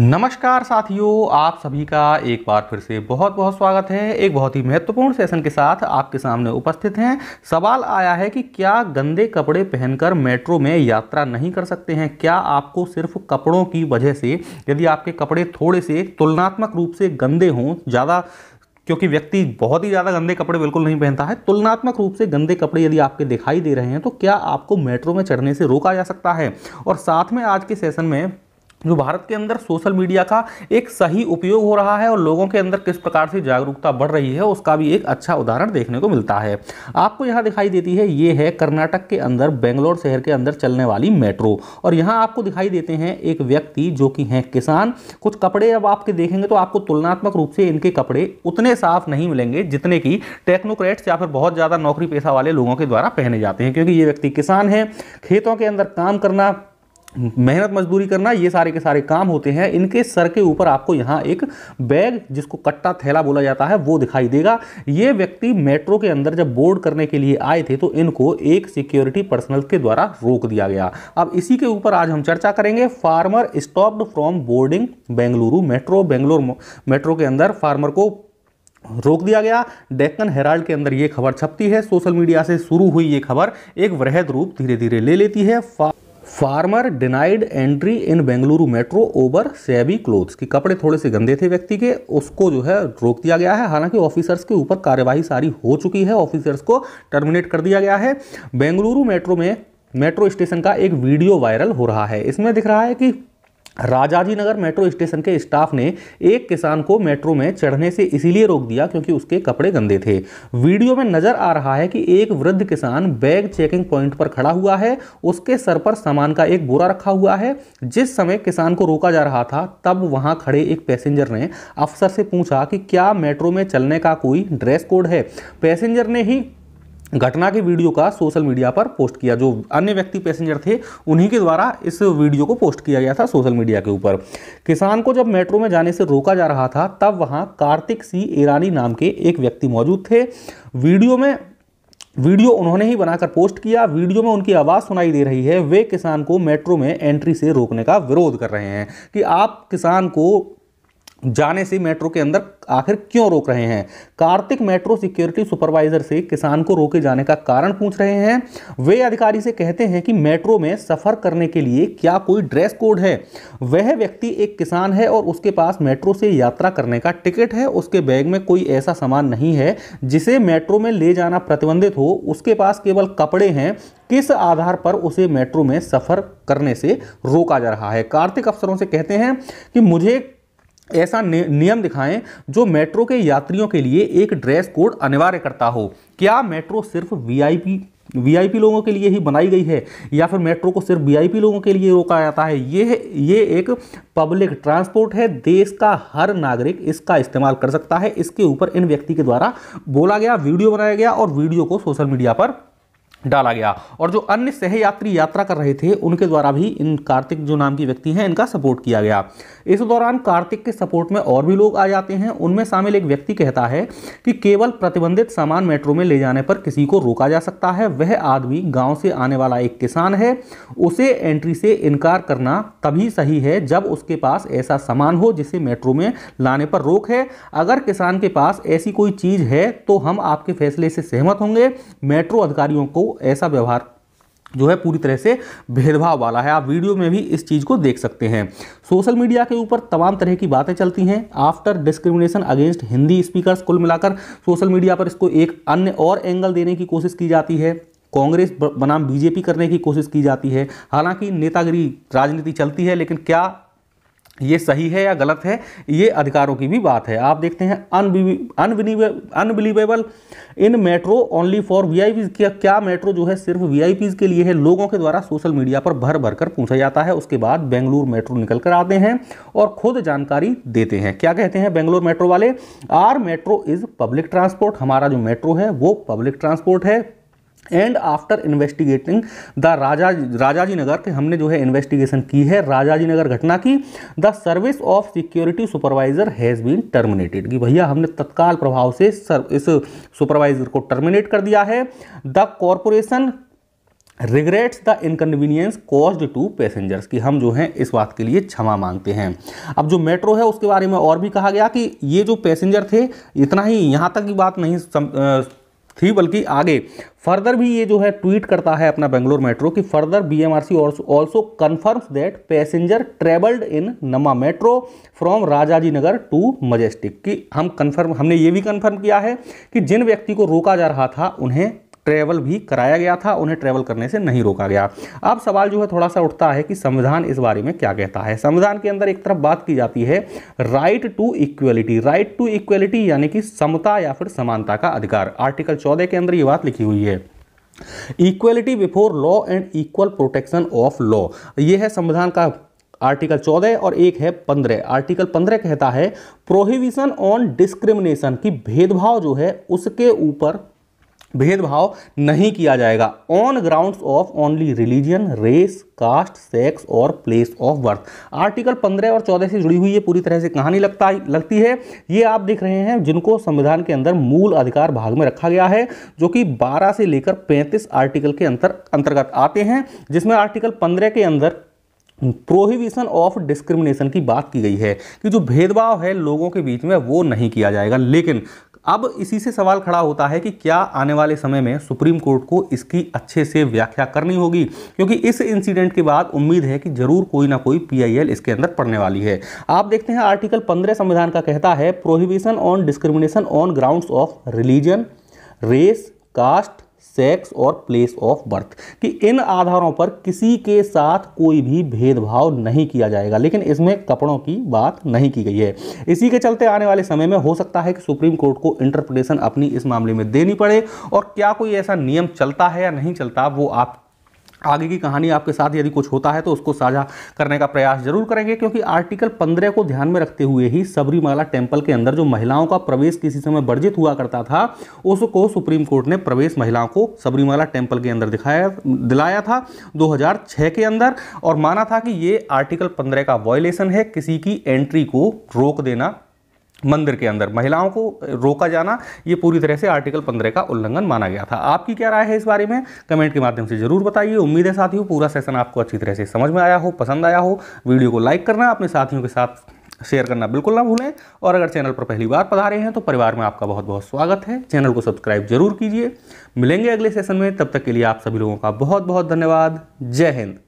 नमस्कार साथियों आप सभी का एक बार फिर से बहुत बहुत स्वागत है एक बहुत ही महत्वपूर्ण सेशन के साथ आपके सामने उपस्थित हैं सवाल आया है कि क्या गंदे कपड़े पहनकर मेट्रो में यात्रा नहीं कर सकते हैं क्या आपको सिर्फ कपड़ों की वजह से यदि आपके कपड़े थोड़े से तुलनात्मक रूप से गंदे हों ज़्यादा क्योंकि व्यक्ति बहुत ही ज़्यादा गंदे कपड़े बिल्कुल नहीं पहनता है तुलनात्मक रूप से गंदे कपड़े यदि आपके दिखाई दे रहे हैं तो क्या आपको मेट्रो में चढ़ने से रोका जा सकता है और साथ में आज के सेशन में जो भारत के अंदर सोशल मीडिया का एक सही उपयोग हो रहा है और लोगों के अंदर किस प्रकार से जागरूकता बढ़ रही है उसका भी एक अच्छा उदाहरण देखने को मिलता है आपको यहाँ दिखाई देती है ये है कर्नाटक के अंदर बेंगलोर शहर के अंदर चलने वाली मेट्रो और यहाँ आपको दिखाई देते हैं एक व्यक्ति जो कि हैं किसान कुछ कपड़े अब आपके देखेंगे तो आपको तुलनात्मक रूप से इनके कपड़े उतने साफ नहीं मिलेंगे जितने की टेक्नोक्रेट्स या फिर बहुत ज़्यादा नौकरी पेशा वाले लोगों के द्वारा पहने जाते हैं क्योंकि ये व्यक्ति किसान है खेतों के अंदर काम करना मेहनत मजदूरी करना ये सारे के सारे काम होते हैं इनके सर के ऊपर आपको यहाँ एक बैग जिसको कट्टा थैला बोला जाता है वो दिखाई देगा ये व्यक्ति मेट्रो के अंदर जब बोर्ड करने के लिए आए थे तो इनको एक सिक्योरिटी पर्सनल के द्वारा रोक दिया गया अब इसी के ऊपर आज हम चर्चा करेंगे farmer stopped from boarding Bengaluru metro Bengaluru metro के अंदर फार्मर को रोक दिया गया डेक्कन हेराल्ड के अंदर ये खबर छपती है सोशल मीडिया से शुरू हुई ये खबर एक वृहद रूप धीरे धीरे ले लेती है farmer denied entry in Bengaluru metro over shabby clothes कि कपड़े थोड़े से गंदे थे व्यक्ति के उसको जो है रोक दिया गया है हालांकि ऑफिसर्स के ऊपर कार्यवाही सारी हो चुकी है ऑफिसर्स को टर्मिनेट कर दिया गया है बेंगलुरु मेट्रो में मेट्रो स्टेशन का एक वीडियो वायरल हो रहा है इसमें दिख रहा है कि राजाजी नगर मेट्रो स्टेशन के स्टाफ ने एक किसान को मेट्रो में चढ़ने से इसीलिए रोक दिया क्योंकि उसके कपड़े गंदे थे वीडियो में नजर आ रहा है कि एक वृद्ध किसान बैग चेकिंग पॉइंट पर खड़ा हुआ है उसके सर पर सामान का एक बोरा रखा हुआ है जिस समय किसान को रोका जा रहा था तब वहां खड़े एक पैसेंजर ने अफसर से पूछा कि क्या मेट्रो में चलने का कोई ड्रेस कोड है पैसेंजर ने ही घटना के वीडियो का सोशल मीडिया पर पोस्ट किया जो अन्य व्यक्ति पैसेंजर थे उन्हीं के द्वारा इस वीडियो को पोस्ट किया गया था सोशल मीडिया के ऊपर किसान को जब मेट्रो में जाने से रोका जा रहा था तब वहां कार्तिक सी ईरानी नाम के एक व्यक्ति मौजूद थे वीडियो में वीडियो उन्होंने ही बनाकर पोस्ट किया वीडियो में उनकी आवाज़ सुनाई दे रही है वे किसान को मेट्रो में एंट्री से रोकने का विरोध कर रहे हैं कि आप किसान को जाने से मेट्रो के अंदर आखिर क्यों रोक रहे हैं कार्तिक मेट्रो सिक्योरिटी सुपरवाइजर से किसान को रोके जाने का कारण पूछ रहे हैं वे अधिकारी से कहते हैं कि मेट्रो में सफ़र करने के लिए क्या कोई ड्रेस कोड है वह व्यक्ति एक किसान है और उसके पास मेट्रो से यात्रा करने का टिकट है उसके बैग में कोई ऐसा सामान नहीं है जिसे मेट्रो में ले जाना प्रतिबंधित हो उसके पास केवल कपड़े हैं किस आधार पर उसे मेट्रो में सफ़र करने से रोका जा रहा है कार्तिक अफसरों से कहते हैं कि मुझे ऐसा नियम दिखाएं जो मेट्रो के यात्रियों के लिए एक ड्रेस कोड अनिवार्य करता हो क्या मेट्रो सिर्फ वीआईपी वीआईपी लोगों के लिए ही बनाई गई है या फिर मेट्रो को सिर्फ वीआईपी लोगों के लिए रोका जाता है ये ये एक पब्लिक ट्रांसपोर्ट है देश का हर नागरिक इसका इस्तेमाल कर सकता है इसके ऊपर इन व्यक्ति के द्वारा बोला गया वीडियो बनाया गया और वीडियो को सोशल मीडिया पर डाला गया और जो अन्य सहयात्री यात्रा कर रहे थे उनके द्वारा भी इन कार्तिक जो नाम की व्यक्ति हैं इनका सपोर्ट किया गया इस दौरान कार्तिक के सपोर्ट में और भी लोग आ जाते हैं उनमें शामिल एक व्यक्ति कहता है कि केवल प्रतिबंधित सामान मेट्रो में ले जाने पर किसी को रोका जा सकता है वह आदमी गाँव से आने वाला एक किसान है उसे एंट्री से इनकार करना तभी सही है जब उसके पास ऐसा सामान हो जिसे मेट्रो में लाने पर रोक है अगर किसान के पास ऐसी कोई चीज़ है तो हम आपके फैसले से सहमत होंगे मेट्रो अधिकारियों को ऐसा व्यवहार जो है पूरी तरह से भेदभाव वाला है आप वीडियो में भी इस चीज़ को देख सकते हैं सोशल मीडिया के ऊपर तमाम तरह की बातें चलती हैं after discrimination against Hindi speakers कुल मिलाकर सोशल मीडिया पर इसको एक अन्य और एंगल देने की कोशिश की जाती है कांग्रेस बनाम बीजेपी करने की कोशिश की जाती है हालांकि नेतागिरी राजनीति चलती है लेकिन क्या ये सही है या गलत है ये अधिकारों की भी बात है आप देखते हैं unbelievable in metro only for V I क्या क्या मेट्रो जो है सिर्फ वी के लिए है लोगों के द्वारा सोशल मीडिया पर भर भर कर पूछा जाता है उसके बाद बेंगलुरु मेट्रो निकल कर आते हैं और खुद जानकारी देते हैं क्या कहते हैं बेंगलोर मेट्रो वाले our metro is public transport हमारा जो मेट्रो है वो पब्लिक ट्रांसपोर्ट है and after investigating the Raja Rajaji Nagar के हमने जो है इन्वेस्टिगेशन की है राजाजी नगर घटना की the service of security supervisor has been terminated कि भैया हमने तत्काल प्रभाव से सर, इस सुपरवाइजर को टर्मिनेट कर दिया है the corporation regrets the inconvenience caused to passengers कि हम जो हैं इस बात के लिए क्षमा मांगते हैं अब जो मेट्रो है उसके बारे में और भी कहा गया कि ये जो पैसेंजर थे इतना ही यहाँ तक की बात नहीं सम, आ, थी बल्कि आगे फर्दर भी ये जो है ट्वीट करता है अपना बेंगलोर मेट्रो कि further B M R C also confirms that passenger travelled in Namma metro from Rajaji Nagar to Majestic कि हम कन्फर्म हमने ये भी कन्फर्म किया है कि जिन व्यक्ति को रोका जा रहा था उन्हें ट्रैवल भी कराया गया था उन्हें ट्रैवल करने से नहीं रोका गया अब सवाल जो है थोड़ा सा उठता है कि संविधान इस बारे में क्या कहता है संविधान के अंदर एक तरफ बात की जाती है right to equality right to equality यानी कि समता या फिर समानता का अधिकार आर्टिकल चौदह के अंदर ये बात लिखी हुई है equality before law and equal protection of law ये है संविधान का आर्टिकल 14 और एक है 15 आर्टिकल 15 कहता है प्रोहिबिशन ऑन डिस्क्रिमिनेशन की भेदभाव जो है उसके ऊपर भेदभाव नहीं किया जाएगा on grounds of only religion race caste sex और प्लेस ऑफ बर्थ आर्टिकल 15 और 14 से जुड़ी हुई ये पूरी तरह से कहानी लगता लगती है ये आप देख रहे हैं जिनको संविधान के अंदर मूल अधिकार भाग में रखा गया है जो कि 12 से लेकर 35 आर्टिकल के अंतर अंतर्गत आते हैं जिसमें आर्टिकल 15 के अंदर प्रोहिबिशन ऑफ डिस्क्रिमिनेशन की बात की गई है कि जो भेदभाव है लोगों के बीच में वो नहीं किया जाएगा लेकिन अब इसी से सवाल खड़ा होता है कि क्या आने वाले समय में सुप्रीम कोर्ट को इसकी अच्छे से व्याख्या करनी होगी क्योंकि इस इंसिडेंट के बाद उम्मीद है कि जरूर कोई ना कोई पीआईएल इसके अंदर पड़ने वाली है आप देखते हैं आर्टिकल 15 संविधान का कहता है prohibition on discrimination on grounds of religion race caste sex और प्लेस ऑफ बर्थ कि इन आधारों पर किसी के साथ कोई भी भेदभाव नहीं किया जाएगा लेकिन इसमें कपड़ों की बात नहीं की गई है इसी के चलते आने वाले समय में हो सकता है कि सुप्रीम कोर्ट को इंटरप्रिटेशन अपनी इस मामले में देनी पड़े और क्या कोई ऐसा नियम चलता है या नहीं चलता वो आप आगे की कहानी आपके साथ यदि कुछ होता है तो उसको साझा करने का प्रयास जरूर करेंगे क्योंकि आर्टिकल 15 को ध्यान में रखते हुए ही सबरीमाला टेम्पल के अंदर जो महिलाओं का प्रवेश किसी समय वर्जित हुआ करता था उसको सुप्रीम कोर्ट ने प्रवेश महिलाओं को सबरीमाला टेम्पल के अंदर दिखाया दिलाया था 2006 के अंदर और माना था कि ये आर्टिकल पंद्रह का वॉयलेशन है किसी की एंट्री को रोक देना मंदिर के अंदर महिलाओं को रोका जाना ये पूरी तरह से आर्टिकल 15 का उल्लंघन माना गया था आपकी क्या राय है इस बारे में कमेंट के माध्यम से जरूर बताइए उम्मीद है साथियों पूरा सेशन आपको अच्छी तरह से समझ में आया हो पसंद आया हो वीडियो को लाइक करना अपने साथियों के साथ शेयर करना बिल्कुल ना भूलें और अगर चैनल पर पहली बार पधारे हैं तो परिवार में आपका बहुत बहुत स्वागत है चैनल को सब्सक्राइब जरूर कीजिए मिलेंगे अगले सेशन में तब तक के लिए आप सभी लोगों का बहुत बहुत धन्यवाद जय हिंद